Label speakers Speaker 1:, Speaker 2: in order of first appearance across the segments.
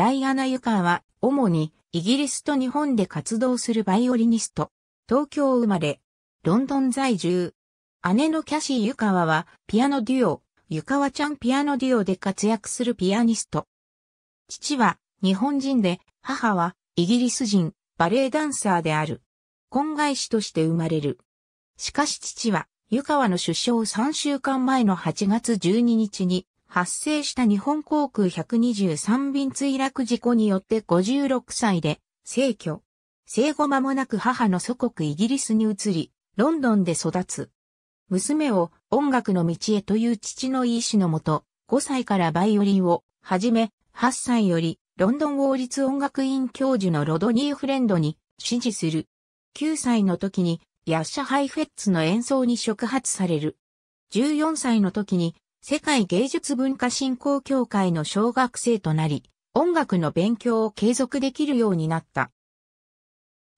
Speaker 1: ダイアナ・ユカーは、主に、イギリスと日本で活動するバイオリニスト。東京生まれ。ロンドン在住。姉のキャシー・ユカワは、ピアノデュオ、ユカワちゃんピアノデュオで活躍するピアニスト。父は、日本人で、母は、イギリス人、バレエダンサーである。婚外子として生まれる。しかし父は、湯川の出生3週間前の8月12日に発生した日本航空123便墜落事故によって56歳で、逝去。生後間もなく母の祖国イギリスに移り、ロンドンで育つ。娘を音楽の道へという父の意志のもと、5歳からバイオリンを、はじめ、8歳より、ロンドン王立音楽院教授のロドニー・フレンドに、支持する。9歳の時に、ヤッシャ・ハイフェッツの演奏に触発される。14歳の時に、世界芸術文化振興協会の小学生となり、音楽の勉強を継続できるようになった。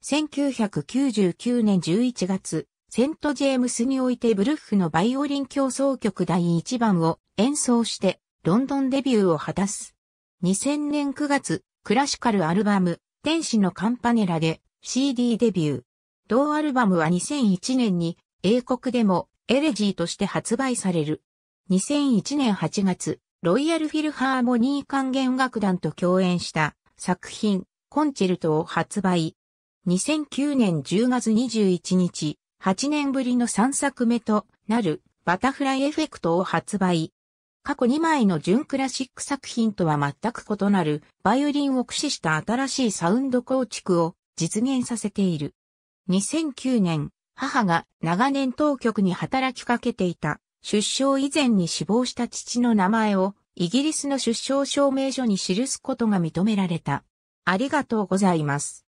Speaker 1: 1999年11月、セント・ジェームスにおいてブルッフのバイオリン競争曲第1番を演奏してロンドンデビューを果たす。2000年9月、クラシカルアルバム天使のカンパネラで CD デビュー。同アルバムは2001年に英国でもエレジーとして発売される。2001年8月、ロイヤルフィルハーモニー管弦楽団と共演した作品、コンチェルトを発売。2009年10月21日、8年ぶりの3作目となるバタフライエフェクトを発売。過去2枚の純クラシック作品とは全く異なるバイオリンを駆使した新しいサウンド構築を実現させている。2009年、母が長年当局に働きかけていた出生以前に死亡した父の名前をイギリスの出生証明書に記すことが認められた。ありがとうございます。